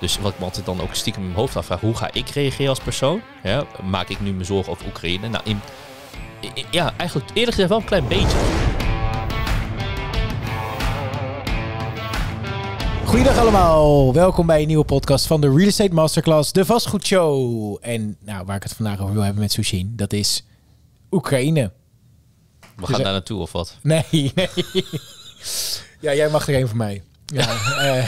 Dus wat ik me altijd dan ook stiekem in mijn hoofd afvraag, hoe ga ik reageren als persoon? Ja, maak ik nu me zorgen over Oekraïne? Nou, in, ja, eigenlijk eerlijk gezegd wel een klein beetje. Goedendag allemaal, welkom bij een nieuwe podcast van de Real Estate Masterclass, de vastgoedshow. En nou, waar ik het vandaag over wil hebben met Sushin, dat is Oekraïne. We gaan dus- daar naartoe of wat? Nee, nee. ja, jij mag er één van mij. Ja, eh,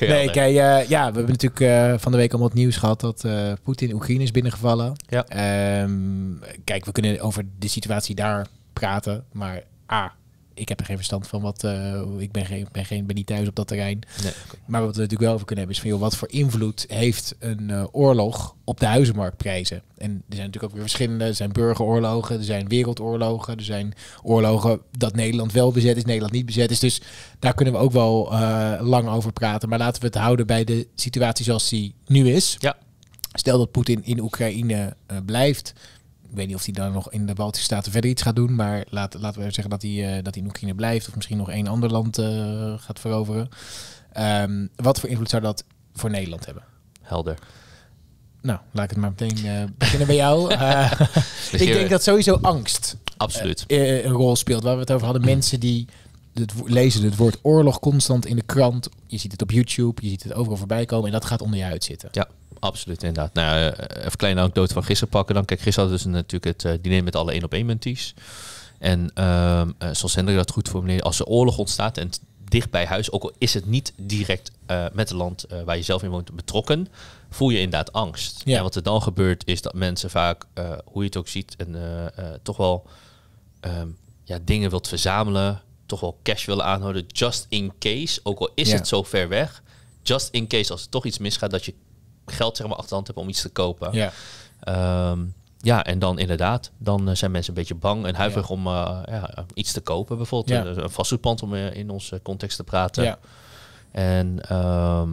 nee, kijk, eh, ja, we hebben natuurlijk eh, van de week allemaal het nieuws gehad dat Poetin Oekraïne is binnengevallen. Ehm, kijk, we kunnen over de situatie daar praten, maar A, ik heb er geen verstand van wat. Eh, ik ben, geen, ben, geen, ben niet thuis op dat terrein. Nee. Maar wat we natuurlijk wel over kunnen hebben is van joh, wat voor invloed heeft een eh, oorlog op de huizenmarktprijzen? En er zijn natuurlijk ook weer verschillende. Er zijn burgeroorlogen, er zijn wereldoorlogen, er zijn oorlogen dat Nederland wel bezet is, Nederland niet bezet is. Dus daar kunnen we ook wel eh, lang over praten. Maar laten we het houden bij de situatie zoals die nu is. Ja. Stel dat Poetin in Oekraïne blijft ik weet niet of hij dan nog in de Baltische Staten verder iets gaat doen. Maar laat, laten we zeggen dat hij, eh, dat hij in Oekraïne blijft. Of misschien nog één ander land eh, gaat veroveren. Ehm, wat voor invloed zou dat voor Nederland hebben? Helder. Nou, laat ik het maar meteen eh, beginnen bij jou. Dus ik denk dat sowieso angst Absoluut. een rol speelt. Waar we het over hadden, mm. mensen die lezen het woord oorlog constant in de krant. Je ziet het op YouTube, je ziet het overal voorbij komen en dat gaat onder je huid zitten. Ja, absoluut inderdaad. Nou, eh, even een kleine anekdote van gisteren pakken dan. Kijk, gisteren hadden ze dus natuurlijk het eh, diner met alle één op één menties. En ehm, eh, zoals Hendrik dat goed formuleerde, als er oorlog ontstaat en dicht bij huis, ook al is het niet direct met het land waar je zelf in woont betrokken, voel je inderdaad angst. Ja. En wat er dan gebeurt is dat mensen vaak, hoe je het ook ziet, en, toch wel ehm, ja, dingen wilt verzamelen, toch wel cash willen aanhouden, just in case, ook al is het zo ver weg, just in case als er toch iets misgaat, dat je geld zeg maar achterhand hebt om iets te kopen. Ja. Ehm, ja, en dan inderdaad, dan eh, zijn mensen een beetje bang en huiverig om eh, ja, iets te kopen. Bijvoorbeeld eh, een vastgoedpand, om in onze context te praten. ja En ehm,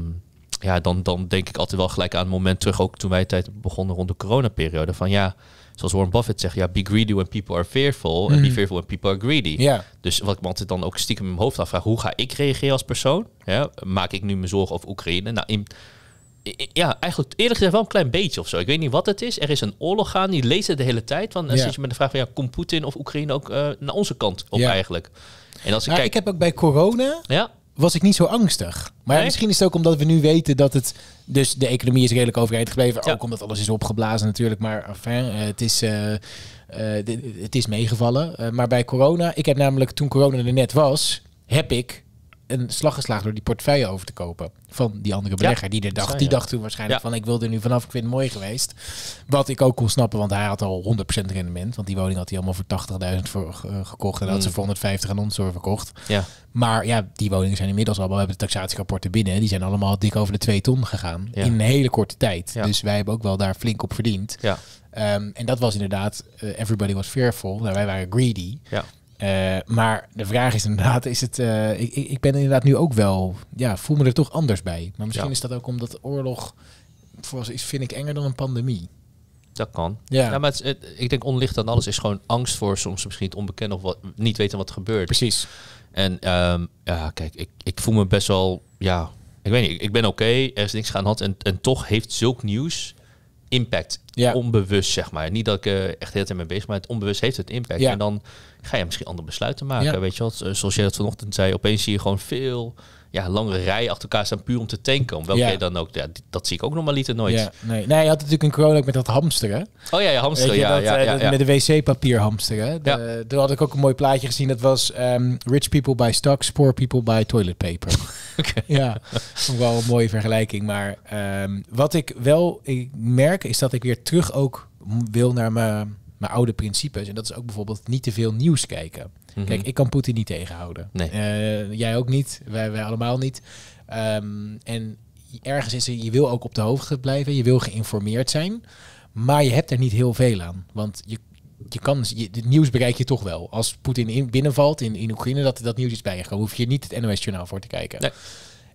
ja, dan, dan denk ik altijd wel gelijk aan het moment terug, ook toen wij tijd begonnen rond de coronaperiode. Van ja, zoals Warren Buffett zegt, ja, be greedy when people are fearful en be mhm. fearful when people are greedy. Yeah. Dus wat ik me altijd dan ook stiekem in mijn hoofd afvraag, hoe ga ik reageren als persoon? Ja, maak ik nu me zorgen over Oekraïne? Nou, ja, eigenlijk eerlijk gezegd wel een klein beetje of zo. Ik weet niet wat het is. Er is een oorlog gaan, die leest het de hele tijd. Dan als zit je met de vraag van, ja, komt Poetin of Oekraïne ook eh, naar onze kant op ja. eigenlijk? En als ik, nou, ik heb ook bij corona, ja was ik niet zo angstig. Maar misschien is het ook omdat we nu weten dat het... Dus de economie is redelijk overeind gebleven. Ook omdat alles is opgeblazen natuurlijk. Maar enfin, eh, het is... Eh, eh, het is meegevallen. maar bij corona, ik heb namelijk toen corona er net was, heb ik een slag geslagen door die portefeuille over te kopen van die andere belegger. die er dacht, die dacht toen waarschijnlijk van ik wilde nu vanaf, ik vind het mooi geweest. Wat ik ook kon snappen, want hij had al 100% rendement. Want die woning had hij allemaal voor 80.000 voor eh, gekocht en mm. had ze mm. voor 150 aan ons eh, verkocht. Ja. Maar ja, die woningen zijn inmiddels al we hebben de taxatierapporten binnen, die zijn allemaal dik over de 2 ton gegaan in een hele korte tijd. Dus wij hebben ook wel daar flink op verdiend. Ja. Ehm, en dat was inderdaad, eh, everybody was fearful. Nou, wij waren greedy. Ja. Eh, maar de vraag is inderdaad, is het, eh, ik, ik ben inderdaad nu ook wel, ja, voel me er toch anders bij. Maar misschien is dat ook omdat oorlog, voor is, vind ik enger dan een pandemie. Dat kan. Ja, maar het, ik denk onlicht aan alles is gewoon angst voor soms misschien het onbekende of wat, niet weten wat er gebeurt. Precies. En ehm, ja, kijk, ik, ik voel me best wel, ja, ik weet niet, ik ben oké, er is niks aan de En, en toch heeft zulk nieuws impact. Onbewust, zeg maar. Niet dat ik eh, echt de hele tijd mee bezig maar het onbewust heeft het impact. En dan ga je misschien andere besluiten maken. Weet je wat, zoals jij dat vanochtend zei, opeens zie je gewoon veel ja, langere rijen achter elkaar staan puur om te tanken. Om welke ja. dan ook. Ja, dat zie ik ook nog maar lieten nooit. Ja, nee. nee, je had natuurlijk een corona met dat hamsteren. Oh ja, ja hamster. Ja, ja, ja, dat, eh, Met de wc-papier hamsteren. De, Daar had ik ook een mooi plaatje gezien. Dat was ehm, Rich People by Stocks, Poor People by Toilet Paper. okay. Ja, wel een mooie vergelijking. Maar ehm, wat ik wel ik merk is dat ik weer terug ook wil naar mijn maar oude principes. En dat is ook bijvoorbeeld niet te veel nieuws kijken. Mhm. Kijk, ik kan Poetin niet tegenhouden. Nee. Eh, jij ook niet, wij, allemaal niet. Ehm, en ergens is er, je wil ook op de hoogte blijven, je wil geïnformeerd zijn. Maar je hebt er niet heel veel aan. Want je, je kan, je, het nieuws bereik je toch wel. Als Poetin in, binnenvalt in, in Oekraïne, dat, dat nieuws is bijgekomen. Hoef je niet het NOS-journaal voor te kijken. Nee.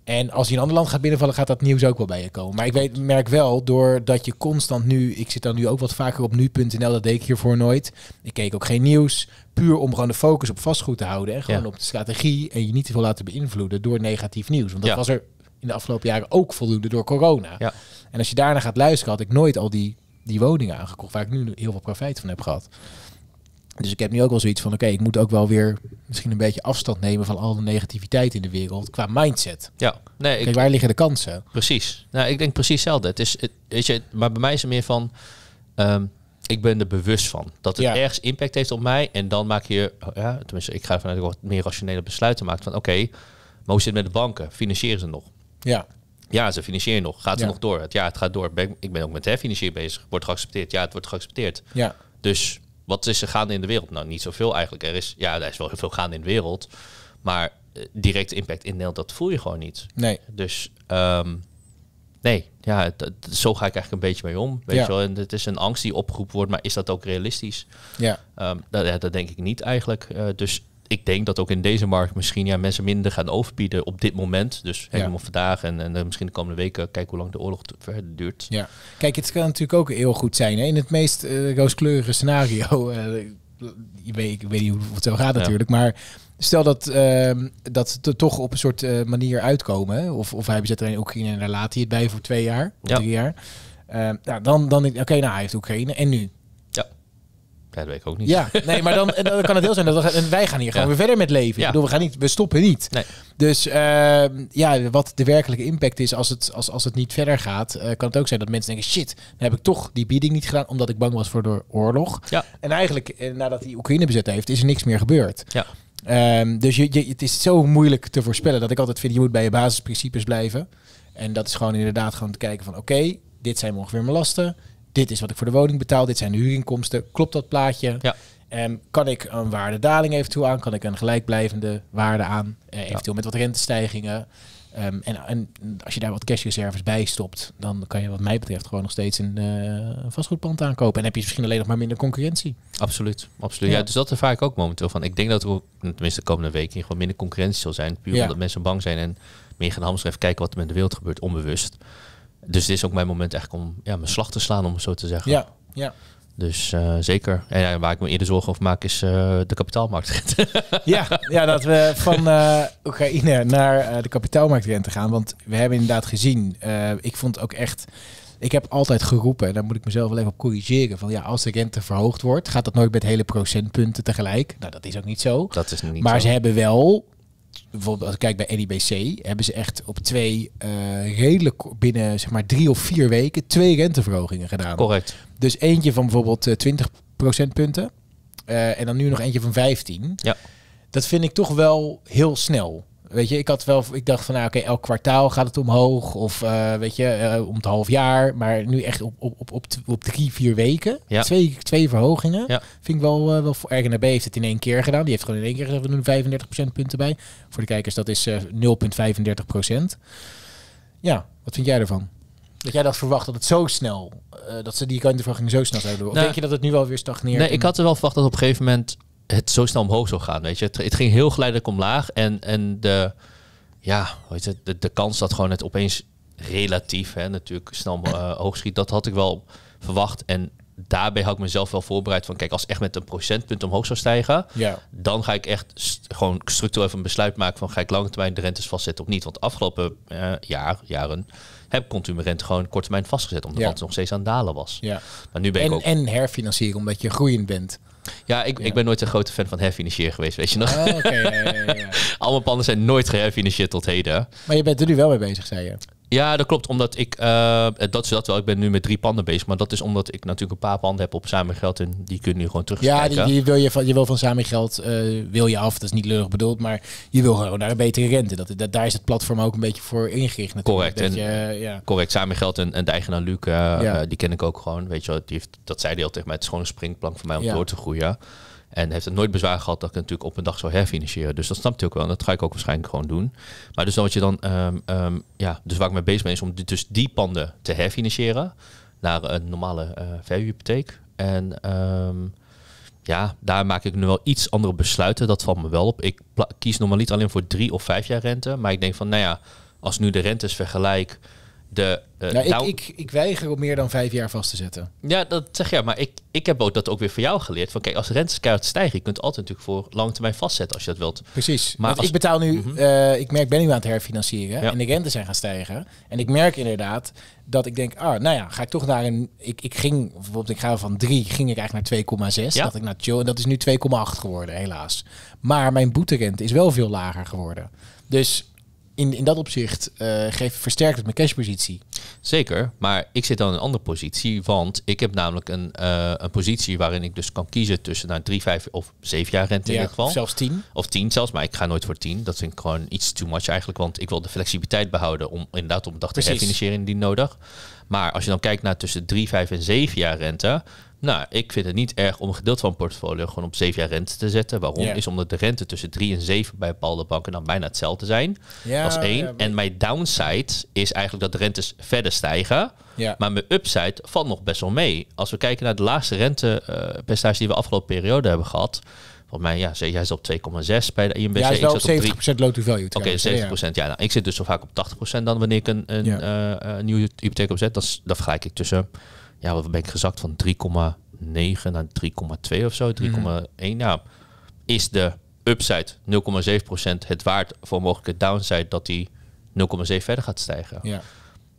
En als hij een ander land gaat binnenvallen, gaat dat nieuws ook wel bij je komen. Maar ik weet, merk wel, doordat je constant nu... Ik zit dan nu ook wat vaker op nu.nl, dat deed ik hiervoor nooit. Ik keek ook geen nieuws. Puur om gewoon de focus op vastgoed te houden. En gewoon op de strategie. En je niet te veel laten beïnvloeden door negatief nieuws. Want dat was er in de afgelopen jaren ook voldoende door corona. Ja. En als je daarna gaat luisteren, had ik nooit al die, die woningen aangekocht... waar ik nu heel veel profijt van heb gehad. Dus ik heb nu ook wel zoiets van, oké, ik moet ook wel weer misschien een beetje afstand nemen van al de negativiteit in de wereld qua mindset. Ja, nee. Kijk, waar liggen de kansen? Precies. Nou, ik denk precies hetzelfde. Het is, het, weet je, maar bij mij is het meer van, ehm, ik ben er bewust van. Dat het ergens impact heeft op mij. En dan maak je, ja, tenminste, ik ga vanuit wat meer rationele besluiten maken Van oké, maar hoe zit het met de banken? Financieren ze nog? Ja. Ja, ze financieren nog. Gaat ze nog door? ja, het gaat door. Ben, ik ben ook met herfinancier bezig. Wordt geaccepteerd. Ja, het wordt geaccepteerd. Ja. Dus wat is er gaande in de wereld? Nou, niet zoveel eigenlijk. Er is, ja, er is wel heel veel gaande in de wereld. Maar uh, eh, directe impact in Nederland, dat voel je gewoon niet. Nee. Dus ehm, nee, ja, zo ga ik eigenlijk een beetje mee om. Weet je wel? En het is een angst die opgeroepen wordt, maar is dat ook realistisch? Ja. Ehm, dat, ja, dat denk ik niet eigenlijk. Eh, dus ik denk dat ook in deze markt misschien ja, mensen minder gaan overbieden op dit moment. Dus helemaal vandaag en, en eh, misschien de komende weken kijken hoe lang de oorlog verder duurt. Ja. Kijk, het kan natuurlijk ook heel goed zijn. Hè? In het meest eh, rooskleurige scenario, eh, je weet, ik weet niet hoe het zo gaat natuurlijk, maar stel dat, ehm, dat ze toch op een soort manier uitkomen. Of, of hij bezet er Oekraïne en daar laat hij het bij voor twee jaar, of ja. drie jaar. Uh, nou, dan, dan oké, nou hij heeft Oekraïne en nu. Ja, dat weet ik ook niet. Ja, nee, maar dan, eh, dan kan het heel zijn dat we gaan, wij gaan hier gewoon weer verder met leven. Ja. we, gaan niet, we stoppen niet. Dus ehm, ja, wat de werkelijke impact is als het, als, als het niet verder gaat, eh, kan het ook zijn dat mensen denken, shit, dan heb ik toch die bieding niet gedaan omdat ik bang was voor de oorlog. Ja. En eigenlijk, eh, nadat die Oekraïne bezet heeft, is er niks meer gebeurd. Ja. Ehm, dus je, het is zo moeilijk te voorspellen dat ik altijd vind, je moet bij je basisprincipes blijven. En dat is gewoon inderdaad gewoon te kijken van, oké, dit zijn ongeveer mijn lasten dit is wat ik voor de woning betaal, dit zijn de huurinkomsten, klopt dat plaatje? Ja. En ehm, kan ik een waardedaling eventueel aan? Kan ik een gelijkblijvende waarde aan? Uh, eventueel met wat rentestijgingen. Ehm, en, en, als je daar wat cashreserves bij stopt, dan kan je wat mij betreft gewoon nog steeds een, uh, vastgoedpand aankopen. En heb je dus misschien alleen nog maar minder concurrentie. Absoluut, absoluut. Ja. dus dat ervaar ik ook momenteel van. Ik denk dat we tenminste de komende weken, gewoon minder concurrentie zal zijn. Puur omdat mensen bang zijn en meer gaan hamsteren even kijken wat er met de wereld gebeurt, onbewust dus dit is ook mijn moment echt om ja, mijn slag te slaan, om het zo te zeggen. Ja, ja. Dus eh, zeker. En waar ik me eerder zorgen over maak is eh, de kapitaalmarktrente. ja, ja, dat we van eh, Oekraïne naar de kapitaalmarktrente gaan. Want we hebben inderdaad gezien, ik vond ook echt... Ik heb altijd geroepen, en daar moet ik mezelf wel even op corrigeren, van ja, als de rente verhoogd wordt, gaat dat nooit met hele procentpunten tegelijk. Nou, dat is ook niet zo. Dat is niet Maar ze hebben wel bijvoorbeeld als ik kijk bij NIBC, hebben ze echt op twee uh, redelijk binnen zeg maar drie of vier weken twee renteverhogingen gedaan. Correct. Dus eentje van bijvoorbeeld 20 eh, procentpunten eh, en dan nu nog eentje van 15. Ja. Dat vind ik toch wel heel snel. Weet je, ik had wel, ik dacht van, nou, oké, elk kwartaal gaat het omhoog, of eh, weet je, eh, om het half jaar, maar nu echt op, op, op, op, op drie, vier weken, twee, twee verhogingen, vind ik wel, uh, wel voor heeft het in één keer gedaan, die heeft gewoon in één keer gezegd, we doen 35 punten bij. Voor de kijkers, dat is 0,35 procent. Ja, wat vind jij ervan? Dat jij dat verwacht dat het zo snel, dat ze die kantenverhoging zo snel zouden doen. Nou, of denk je dat het nu wel weer stagneert? Nee, ik had er wel verwacht dat op een gegeven moment het zo snel omhoog zou gaan. Weet je? Het, ging heel geleidelijk omlaag. En, en de, ja, de, de kans dat gewoon het opeens relatief hè, natuurlijk snel omhoog eh, hoog schiet, dat had ik wel verwacht. En daarbij had ik mezelf wel voorbereid van... kijk, als echt met een procentpunt omhoog zou stijgen... Ja. dan ga ik echt gewoon structureel even een besluit maken... van ga ik lange termijn de rentes vastzetten of niet. Want de afgelopen eh, jaar, jaren heb ik continu mijn rente gewoon kort termijn vastgezet... omdat het nog steeds aan dalen was. Ja. Maar nu ben en, ik ook... en herfinancieren omdat je groeiend bent. Ja ik, ik ben nooit een grote fan van herfinancier geweest, weet je nog? Oh, okay, ja, ja, Alle panden zijn nooit geherfinancierd tot heden. Maar je bent er nu wel mee bezig, zei je? Ja, dat klopt. Omdat ik, eh, dat is dat wel, ik ben nu met drie panden bezig. Maar dat is omdat ik natuurlijk een paar panden heb op samengeld En die kun je nu gewoon terug. Ja, die, wil je, van, je wil van samengeld eh, wil je af. Dat is niet lullig bedoeld. Maar je wil gewoon naar een betere rente. Dat, daar is het platform ook een beetje voor ingericht. Correct. Dat en, je, eh, ja. Correct. Samen en, en de eigenaar Luc, die ken ik ook gewoon. Weet je, die heeft, dat zei hij al tegen mij. Het is gewoon een springplank voor mij om door te groeien. En heeft het nooit bezwaar gehad dat ik het natuurlijk op een dag zou herfinancieren. Dus dat snapt natuurlijk ook wel. En dat ga ik ook waarschijnlijk gewoon doen. Maar dus dan wat je dan, ehm, ehm, ja, dus waar ik mee bezig ben is om dus die panden te herfinancieren naar een normale uh, eh, hypotheek. En ehm, ja, daar maak ik nu wel iets andere besluiten. Dat valt me wel op. Ik kies normaal niet alleen voor drie of vijf jaar rente. Maar ik denk van, nou ja, als nu de rentes vergelijk de. Eh, nou, ik, ik, ik, weiger om meer dan vijf jaar vast te zetten. Ja, dat zeg je. maar ik, ik heb ook dat ook weer van jou geleerd. Van kijk, als rentes keihard stijgen, je kunt altijd natuurlijk voor lange termijn vastzetten als je dat wilt. Precies. Maar als... ik betaal nu, mhm. eh, ik merk, ben nu aan het herfinancieren en de rentes zijn gaan stijgen. En ik merk inderdaad dat ik denk, ah, nou ja, ga ik toch naar een. Ik, ik ging bijvoorbeeld, ik ga van 3, ging ik eigenlijk naar 2,6. Ja? Dacht ik, naar chill, en dat is nu 2,8 geworden, helaas. Maar mijn boeterente is wel veel lager geworden. Dus in, in dat opzicht uh, geeft, versterkt het mijn cashpositie. Zeker, maar ik zit dan in een andere positie. Want ik heb namelijk een, eh, een positie waarin ik dus kan kiezen tussen naar 3, 5 of 7 jaar rente in ieder geval. Zelfs 10. Of 10 zelfs, maar ik ga nooit voor 10. Dat vind ik gewoon iets too much eigenlijk. Want ik wil de flexibiliteit behouden om inderdaad op een dag te indien die nodig. Maar als je dan kijkt naar tussen 3, 5 en 7 jaar rente nou, ik vind het niet erg om een gedeelte van een portfolio gewoon op 7 jaar rente te zetten. Waarom? Is omdat de rente tussen 3 en 7 bij bepaalde banken dan nou bijna hetzelfde zijn als één. en mijn downside is eigenlijk dat de rentes verder stijgen. Maar mijn upside valt nog best wel mee. Als we kijken naar de laagste rentepercentage eh, die we afgelopen periode hebben gehad. Volgens mij, ja, jij is op 2,6 bij de IMBC. Ja, ik op 70% low to value. Oké, okay, 70%. Ja. nou, ik zit dus zo vaak op 80% dan wanneer ik een, een, eh, eh, nieuwe hypotheek opzet. Dat, dat vergelijk ik tussen ja, wat ben ik gezakt van 3,9 naar 3,2 of zo, 3,1. Hmm. Nou, is de upside 0,7% het waard voor mogelijke downside dat die 0,7 verder gaat stijgen? Ja.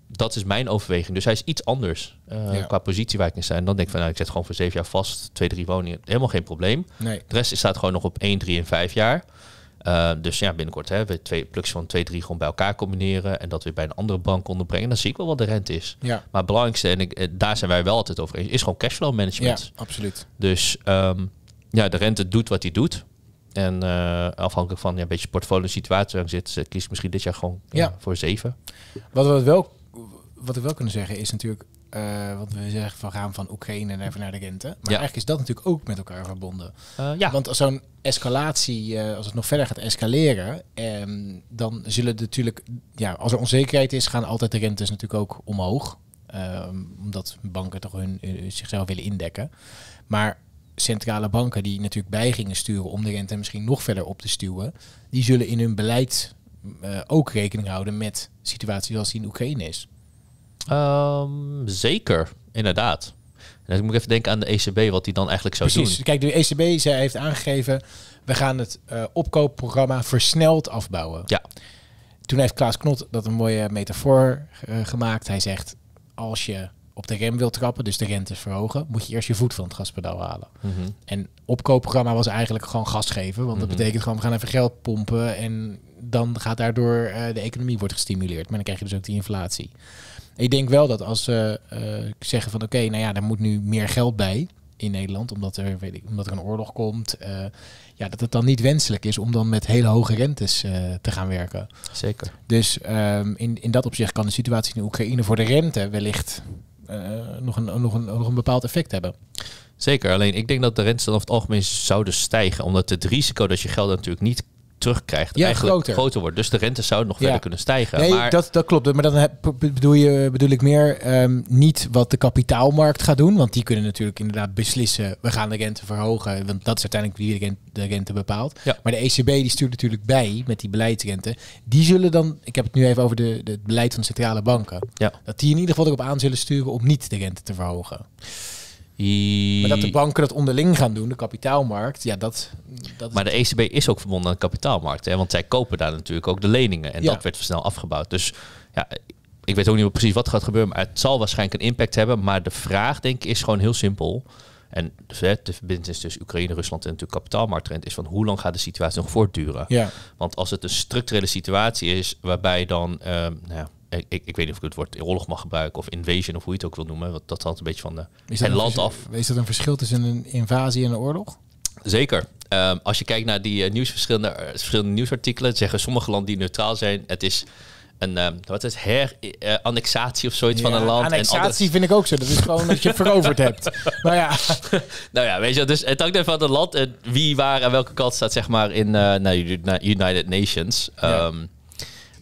Dat is mijn overweging. Dus hij is iets anders eh, qua positie waar ik in dan denk ik van, nou, ik zet gewoon voor zeven jaar vast, twee drie woningen, helemaal geen probleem. Nee. De rest staat gewoon nog op 1, 3 en 5 jaar. Eh, dus ja, binnenkort hè, we twee pluks van twee drie gewoon bij elkaar combineren en dat weer bij een andere bank onderbrengen. Dan zie ik wel wat de rente is. Maar het belangrijkste, en ik, eh, daar zijn wij wel altijd over eens, is gewoon cashflow management. Ja, absoluut. Dus ehm, ja, de rente doet wat hij doet. En eh, afhankelijk van ja, een beetje portfolio situatie aan zit, kies misschien dit jaar gewoon ja. voor zeven. Wat we wel wat we wel kunnen zeggen is natuurlijk eh, want we zeggen van gaan van Oekraïne naar, naar de Rente. Maar eigenlijk is dat natuurlijk ook met elkaar verbonden. Eh, ja. Want als zo'n escalatie, eh, als het nog verder gaat escaleren, ehm, dan zullen natuurlijk, ja, als er onzekerheid is, gaan altijd de rentes natuurlijk ook omhoog. Ehm, omdat banken toch hun, zichzelf willen indekken. Maar centrale banken die natuurlijk bijgingen sturen om de rente misschien nog verder op te stuwen, die zullen in hun beleid ook rekening houden met situaties als die in Oekraïne is. Ehm, zeker, inderdaad. Ik moet even denken aan de ECB, wat die dan eigenlijk zou Precies. doen. Kijk, de ECB zij heeft aangegeven, we gaan het uh, opkoopprogramma versneld afbouwen. Ja. Toen heeft Klaas Knot dat een mooie metafoor eh, gemaakt. Hij zegt, als je op de rem wil trappen, dus de rentes verhogen, moet je eerst je voet van het gaspedaal halen. Mm -hmm. En opkoopprogramma was eigenlijk gewoon gas geven, want dat mhm. betekent gewoon we gaan even geld pompen en dan gaat daardoor eh, de economie wordt gestimuleerd. Maar dan krijg je dus ook die inflatie. Ik denk wel dat als ze eh, zeggen van oké, nou ja, daar moet nu meer geld bij in Nederland, omdat er, weet ik, omdat er een oorlog komt, eh, ja, dat het dan niet wenselijk is om dan met hele hoge rentes te gaan werken. Zeker. Dus ehm, in, in dat opzicht kan de situatie in Oekraïne voor de rente wellicht eh, nog, een, nog, een, nog een bepaald effect hebben. Zeker, alleen ik denk dat de rente dan over het algemeen zouden stijgen. Omdat het risico dat je geld natuurlijk niet terugkrijgt ja, eigenlijk groter. wordt. Dus de rente zou nog verder kunnen stijgen. Nee, dat, dat klopt. Maar dan heb, bedoel, je, bedoel ik meer ehm, niet wat de kapitaalmarkt gaat doen. Want die kunnen natuurlijk inderdaad beslissen, we gaan de rente verhogen. Want dat is uiteindelijk wie de rente, de rente bepaalt. Ja. Maar de ECB die stuurt natuurlijk bij met die beleidsrente. Die zullen dan, ik heb het nu even over de, de beleid van centrale banken. Dat die in ieder geval erop aan zullen sturen om niet de rente te verhogen. Maar dat de banken dat onderling gaan doen, de kapitaalmarkt, ja, dat... dat maar de ECB is ook verbonden aan de kapitaalmarkt, hè? want zij kopen daar natuurlijk ook de leningen. En dat werd snel afgebouwd. Dus ja, ik weet ook niet precies wat gaat gebeuren, maar het zal waarschijnlijk een impact hebben. Maar de vraag, denk ik, is gewoon heel simpel. En dus, de verbinding tussen Oekraïne, Rusland en natuurlijk kapitaalmarkttrend is van hoe lang gaat de situatie nog voortduren? Want als het een structurele situatie is waarbij dan... Ehm, nou ja, ik, ik, weet niet of ik het woord oorlog mag gebruiken of invasion of hoe je het ook wil noemen. Want dat had een beetje van de, eh, is land af. wees dat een verschil tussen een invasie en een oorlog? Zeker. Ehm, als je kijkt naar die uh, nieuwsverschillende, eh, verschillende nieuwsartikelen, zeggen sommige landen die neutraal zijn, het is een ehm, wat is herannexatie uh, of zoiets van een land. Annexatie vind ik ook zo. Dat is gewoon dat je veroverd hebt. Nou ja. nou ja, weet je, dus het hangt even van het land en wie waar aan welke kant staat, zeg maar, in United Nations. Ehm,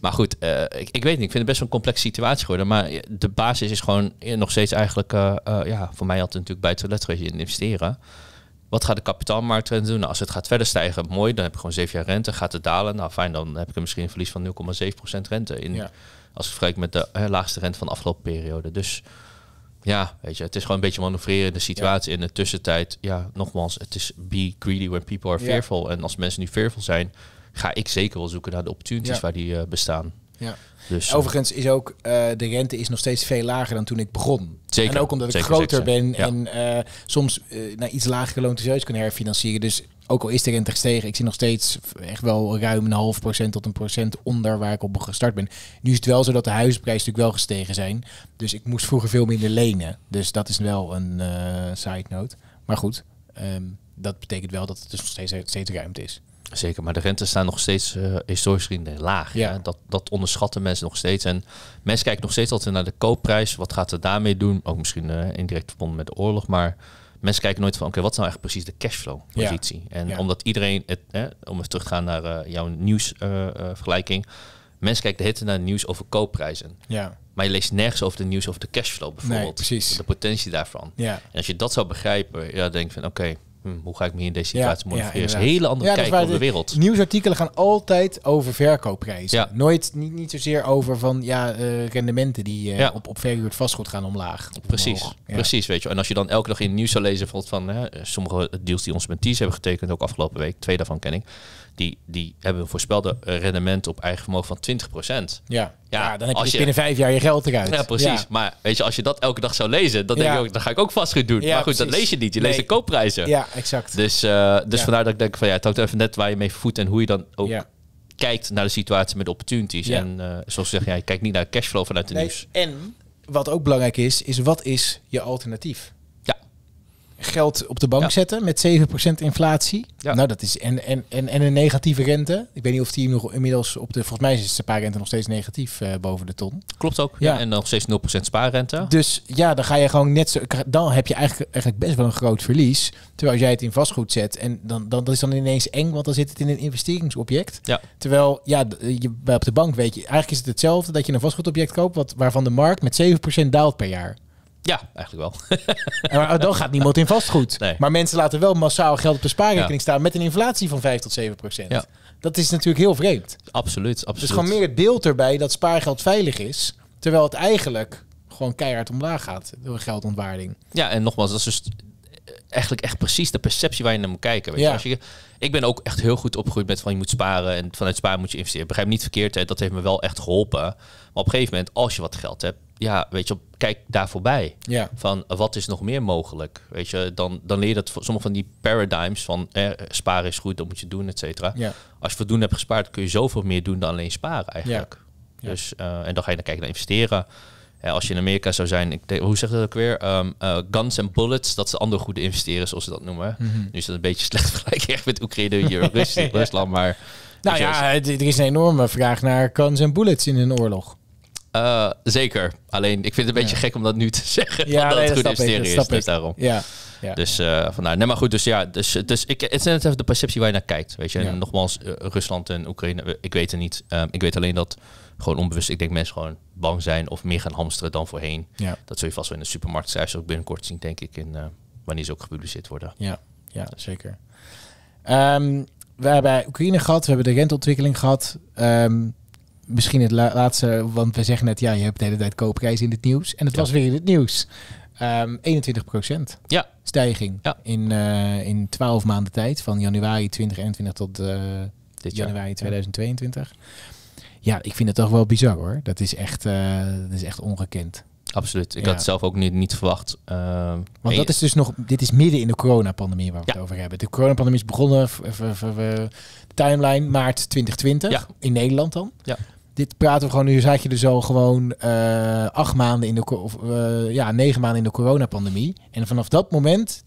maar goed, eh, ik, ik, weet niet. Ik vind het best wel een complexe situatie geworden. Maar eh, de basis is gewoon eh, nog steeds eigenlijk... ja, voor mij had het natuurlijk bij het toilet in investeren. Wat gaat de kapitaalmarkt doen? Nou, als het gaat verder stijgen, mooi. Dan heb ik gewoon zeven jaar rente. Gaat het dalen? Nou, fijn. Dan heb ik misschien een verlies van 0,7% rente in. Als ik vergelijk met de laagste rente van de afgelopen periode. Dus ja, weet je, het is gewoon een beetje manoeuvreren de situatie. In de tussentijd, ja, nogmaals, het is be greedy when people are fearful. En als mensen nu fearful zijn, ga ik zeker wel zoeken naar de opportunities waar die eh, bestaan. Ja. Dus, eh, Overigens is ook eh, de rente is nog steeds veel lager dan toen ik begon. Zeker, en ook omdat ik groter ben en ja. soms uh, naar iets lagere loontejuist kan herfinancieren. Dus ook al is de rente gestegen, ik zie nog steeds echt wel ruim een half procent tot een procent onder waar ik op gestart ben. Nu is het wel zo dat de huizenprijzen natuurlijk wel gestegen zijn. Dus ik moest vroeger veel minder lenen. Dus dat is wel een side note. Maar goed, ehm, dat betekent wel dat het dus nog steeds, steeds ruimte is. Zeker, maar de rentes staan nog steeds uh, historisch gezien eh, laag. Ja. Dat, dat onderschatten mensen nog steeds. En mensen kijken nog steeds altijd naar de koopprijs. Wat gaat er daarmee doen? Ook misschien eh, indirect verbonden met de oorlog. Maar mensen kijken nooit van, oké, wat is nou eigenlijk precies de cashflow-positie? En omdat iedereen, het, om even terug te gaan naar jouw nieuwsvergelijking. mensen kijken de hitte naar nieuws over koopprijzen. Ja. Maar je leest nergens over de nieuws over de cashflow bijvoorbeeld. precies. De potentie daarvan. Ja. En als je dat zou begrijpen, ja, denk je van, oké hm, hoe ga ik me in deze situatie ja, manoeuvreren? Ja, is een hele andere kijk op de, wereld. Nieuwsartikelen gaan altijd over verkoopprijzen. Nooit, niet, niet zozeer over van ja, eh, rendementen die eh, op, op verhuurd vastgoed gaan omlaag. Precies, precies. Weet je. En als je dan elke dag in het nieuws zou lezen bijvoorbeeld van sommige deals die met mentees hebben getekend, ook afgelopen week, twee daarvan ken ik die, die hebben een voorspelde rendement op eigen vermogen van 20%. Ja, ja, ja dan heb dus je, binnen vijf jaar je geld eruit. Ja, precies. Maar weet je, als je dat elke dag zou lezen, dan denk ik ook, ga ik ook vast goed doen. maar goed, dat lees je niet. Je leest de koopprijzen. Ja, exact. Dus, uh, dus vandaar dat ik denk van ja, het hangt even net waar je mee voet en hoe je dan ook kijkt naar de situatie met de opportunities. En uh, zoals zeg jij, ja, je kijkt niet naar cashflow vanuit de nee. nieuws. En wat ook belangrijk is, is wat is je alternatief? geld op de bank zetten met 7% inflatie. Nou, dat is en, en, en, en een negatieve rente. Ik weet niet of die nog inmiddels op de. Volgens mij is de spaarrente nog steeds negatief eh, boven de ton. Klopt ook. Ja. En nog steeds 0% spaarrente. Dus ja, dan ga je gewoon net zo. Dan heb je eigenlijk, eigenlijk best wel een groot verlies. Terwijl jij het in vastgoed zet. En dan, dan dat is dan ineens eng, want dan zit het in een investeringsobject. Terwijl ja, je, op de bank weet je, eigenlijk is het hetzelfde dat je een vastgoedobject koopt, wat, waarvan de markt met 7% daalt per jaar. Ja, eigenlijk wel. maar oh, dan gaat niemand in vastgoed. Maar mensen laten wel massaal geld op de spaarrekening staan met een inflatie van 5 tot 7 procent. Dat is natuurlijk heel vreemd. Absoluut, absoluut. Dus gewoon meer beeld erbij dat spaargeld veilig is, terwijl het eigenlijk gewoon keihard omlaag gaat door geldontwaarding. Ja, en nogmaals, dat is dus eigenlijk echt precies de perceptie waar je naar moet kijken. Weet ja. je? Als je, ik ben ook echt heel goed opgegroeid met van je moet sparen en vanuit sparen moet je investeren. Begrijp me niet verkeerd, hè? dat heeft me wel echt geholpen. Maar op een gegeven moment, als je wat geld hebt, ja, weet je, kijk daar voorbij. Ja. Van wat is nog meer mogelijk? Weet je, dan, dan leer je dat sommige van die paradigms van eh, sparen is goed, dat moet je doen, et cetera. Ja. Als je voldoende hebt gespaard, kun je zoveel meer doen dan alleen sparen eigenlijk. Dus, eh, en dan ga je dan kijken naar investeren als je in Amerika zou zijn, ik hoe zeg je dat ook weer? Ehm, eh, guns and bullets, dat ze andere ander goede investeren, zoals ze dat noemen. Mhm. Nu is dat een beetje slecht vergelijking met Oekraïne, hier, Rusland, Rusland, maar... Nou ja, er is een enorme vraag naar guns en bullets in een oorlog. Eh, zeker. Alleen ik vind het een beetje gek om dat nu te zeggen. Ja, dat het goed investeren is. daarom. Ja. ja. Dus eh, vandaar. Nee, maar goed. Dus ja, dus, dus ik, het is net even de perceptie waar je naar kijkt. Weet je, en nogmaals, Rusland en Oekraïne. Ik weet het niet. Ehm, ik weet alleen dat gewoon onbewust. Ik denk mensen gewoon bang zijn of meer gaan hamsteren dan voorheen. Ja. Dat zul je vast wel in de supermarkt, supermarktcijfers ook binnenkort zien, denk ik, in, eh, wanneer ze ook gepubliceerd worden. Ja, ja zeker. Ehm, we hebben Oekraïne gehad, we hebben de renteontwikkeling gehad. Ehm, misschien het laatste, want we zeggen net, ja, je hebt de hele tijd koopprijs in het nieuws. En het was weer in het nieuws. Um, ehm, 21 procent ja. stijging In, eh, in 12 maanden tijd, van januari 2021 tot uh, Dit januari 2022. Ja, ik vind het toch wel bizar hoor. Dat is echt, eh, dat is echt ongekend. Absoluut. Ik had het zelf ook niet, niet verwacht. Uh, Want dat is dus nog, dit is midden in de coronapandemie waar we het over hebben. De coronapandemie is begonnen, de timeline maart 2020 in Nederland dan. Ja. Dit praten we gewoon nu, zat je dus al gewoon eh, acht maanden in de, of, ja, negen maanden in de coronapandemie. En vanaf dat moment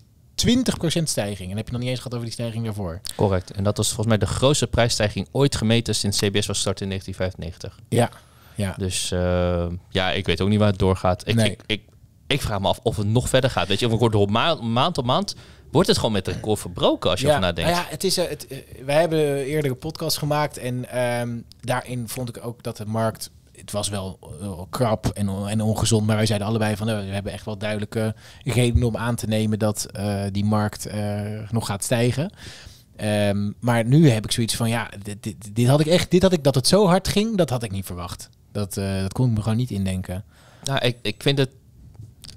20% stijging. En heb je nog niet eens gehad over die stijging daarvoor. Correct. En dat was volgens mij de grootste prijsstijging ooit gemeten sinds CBS was start in 1995. Ja. ja. Dus ehm, ja, ik weet ook niet waar het doorgaat. Ik, ik, ik, ik, vraag me af of het nog verder gaat. Weet je, of wordt door maand op maand wordt het gewoon met een record verbroken als je ja, nadenkt. Nou ja, het is, eh, het, eh, wij hebben eerdere podcasts podcast gemaakt en ehm, daarin vond ik ook dat de markt het was wel eh, krap en, en, ongezond, maar wij zeiden allebei van nou, we hebben echt wel duidelijke redenen om aan te nemen dat eh, die markt eh, nog gaat stijgen. Ehm, maar nu heb ik zoiets van ja, dit, dit, dit, had ik echt, dit had ik dat het zo hard ging, dat had ik niet verwacht. Dat, dat kon ik me gewoon niet indenken. Nou, ik, ik vind het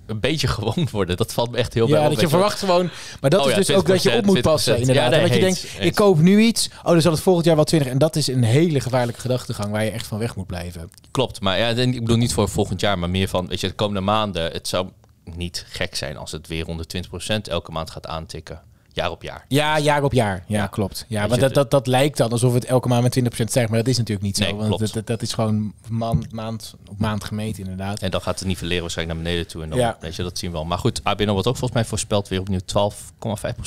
een beetje gewoon worden. Dat valt me echt heel ja, bij. Ja, dat je verwacht gewoon. Maar dat oh is dus ook dat je op moet passen. Inderdaad. Ja, dat je denkt, ik koop nu iets. Oh, dan zal het volgend jaar wel 20. En dat is een hele gevaarlijke gedachtegang waar je echt van weg moet blijven. Klopt. Maar ja, ik bedoel niet voor volgend jaar, maar meer van, weet je, de komende maanden. Het zou niet gek zijn als het weer onder 20% elke maand gaat aantikken. Jaar op jaar. Ja, jaar op jaar. Ja, klopt. Ja, want dat, dat, dat, lijkt dan alsof het elke maand met 20% stijgt. Maar dat is natuurlijk niet zo. Nee, want dat, is gewoon maand, maand op maand gemeten, inderdaad. En dan gaat het leren waarschijnlijk naar beneden toe. En dan, ja. weet je, dat zien we al. Maar goed, ABN wordt ook volgens mij voorspeld weer opnieuw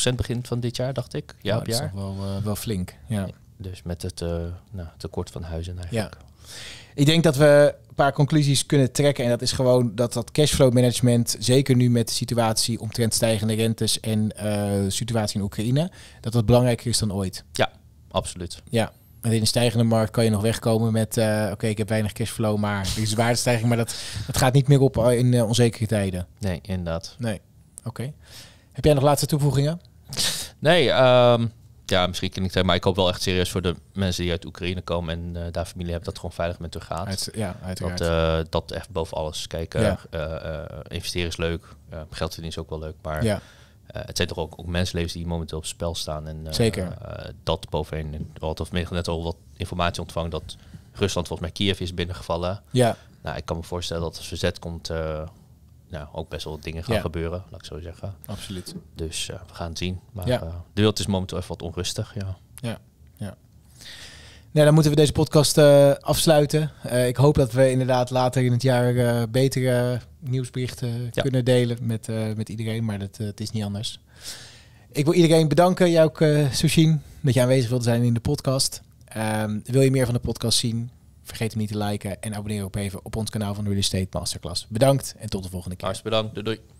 12,5% begint van dit jaar, dacht ik. Ja, nou, op jaar. Dat is wel, eh, wel flink. Ja. Dus met het eh, nou, tekort van huizen eigenlijk. Ja. Ik denk dat we paar conclusies kunnen trekken. En dat is gewoon dat dat cashflow management, zeker nu met de situatie omtrent stijgende rentes en eh, situatie in Oekraïne, dat dat belangrijker is dan ooit. Ja, absoluut. Ja. En in een stijgende markt kan je nog wegkomen met, eh, oké, ik heb weinig cashflow, maar er is waardestijging, maar dat, dat gaat niet meer op eh, in onzekere tijden. Nee, inderdaad. Nee, oké. Heb jij nog laatste toevoegingen? Nee, um, ja, misschien kan ik zeggen, maar ik hoop wel echt serieus voor de mensen die uit Oekraïne komen en eh, daar familie hebben, dat gewoon veilig met hun gaat. ja, uiteraard. Dat, uh, dat echt boven alles. Kijken, ja. Eh, investeren is leuk, geld verdienen is ook wel leuk, maar ja. het zijn toch ook, ook mensenlevens die momenteel op spel staan. En, Zeker. dat bovenin, wat of net al wat informatie ontvangen dat Rusland volgens mij Kiev is binnengevallen. Ja. Nou, ik kan me voorstellen dat als verzet komt nou, ook best wel dingen gaan gebeuren, laat ik zo zeggen. Absoluut. Dus eh, we gaan het zien. Maar eh, de wereld is momenteel even wat onrustig. Ja. ja. ja. Nee, dan moeten we deze podcast eh, afsluiten. ik hoop dat we inderdaad later in het jaar betere nieuwsberichten kunnen delen met, met iedereen. Maar dat, het is niet anders. Ik wil iedereen bedanken, jou ook, Sushin, dat je aanwezig wilt zijn in de podcast. Ehm, wil je meer van de podcast zien? Vergeet hem niet te liken en abonneer ook even op ons kanaal van Real Estate Masterclass. Bedankt en tot de volgende keer. Hartstikke bedankt. doei. doei.